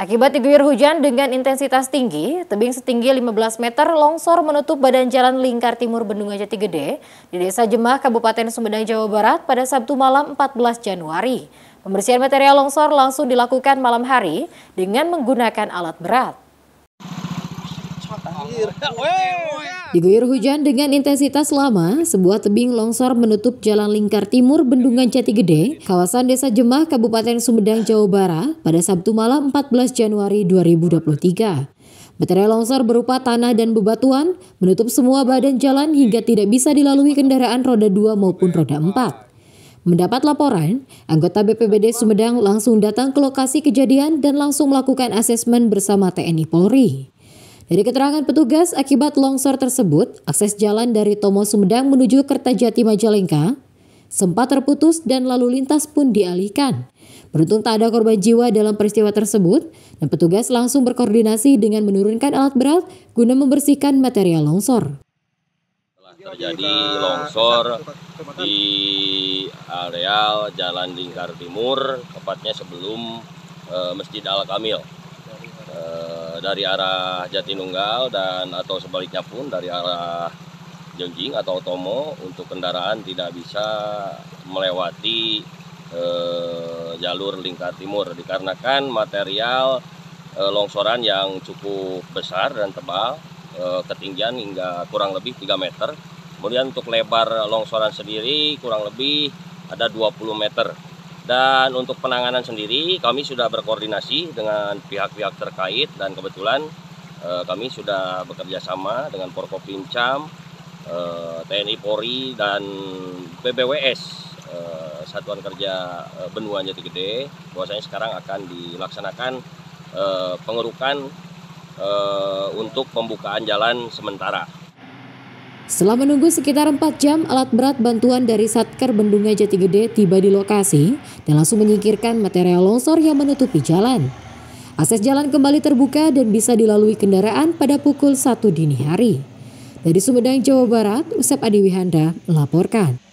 Akibat diguyur hujan dengan intensitas tinggi, tebing setinggi 15 meter longsor menutup badan jalan lingkar timur Bendungan Jati Gede di Desa Jemah, Kabupaten Sumedang, Jawa Barat pada Sabtu malam 14 Januari. Pembersihan material longsor langsung dilakukan malam hari dengan menggunakan alat berat. Diguyur hujan dengan intensitas lama, sebuah tebing longsor menutup jalan lingkar timur Bendungan Jati Gede, kawasan Desa Jemah, Kabupaten Sumedang, Jawa Barat pada Sabtu malam 14 Januari 2023. Material longsor berupa tanah dan bebatuan menutup semua badan jalan hingga tidak bisa dilalui kendaraan roda 2 maupun roda 4. Mendapat laporan, anggota BPBD Sumedang langsung datang ke lokasi kejadian dan langsung melakukan asesmen bersama TNI Polri. Dari keterangan petugas, akibat longsor tersebut, akses jalan dari Tomo Sumedang menuju Kertajati Majalengka sempat terputus dan lalu lintas pun dialihkan. Beruntung tak ada korban jiwa dalam peristiwa tersebut dan petugas langsung berkoordinasi dengan menurunkan alat berat guna membersihkan material longsor Telah terjadi longsor di areal Jalan Lingkar Timur, tepatnya sebelum uh, Masjid Al Kamil. Uh, eh, dari arah Jatinunggal dan atau sebaliknya pun dari arah Jengjing atau Tomo untuk kendaraan tidak bisa melewati e, jalur lingkar timur dikarenakan material e, longsoran yang cukup besar dan tebal e, ketinggian hingga kurang lebih 3 meter kemudian untuk lebar longsoran sendiri kurang lebih ada 20 meter dan untuk penanganan sendiri kami sudah berkoordinasi dengan pihak-pihak terkait dan kebetulan eh, kami sudah bekerja sama dengan Porkopincam, eh, TNI Polri dan PBWS eh, Satuan Kerja eh, Benua Gede. Bahwasanya sekarang akan dilaksanakan eh, pengerukan eh, untuk pembukaan jalan sementara setelah menunggu sekitar 4 jam, alat berat bantuan dari Satker Bendungan Jati Gede tiba di lokasi dan langsung menyingkirkan material longsor yang menutupi jalan. Akses jalan kembali terbuka dan bisa dilalui kendaraan pada pukul 1 dini hari. Dari Sumedang, Jawa Barat, Usep Adiwihanda melaporkan.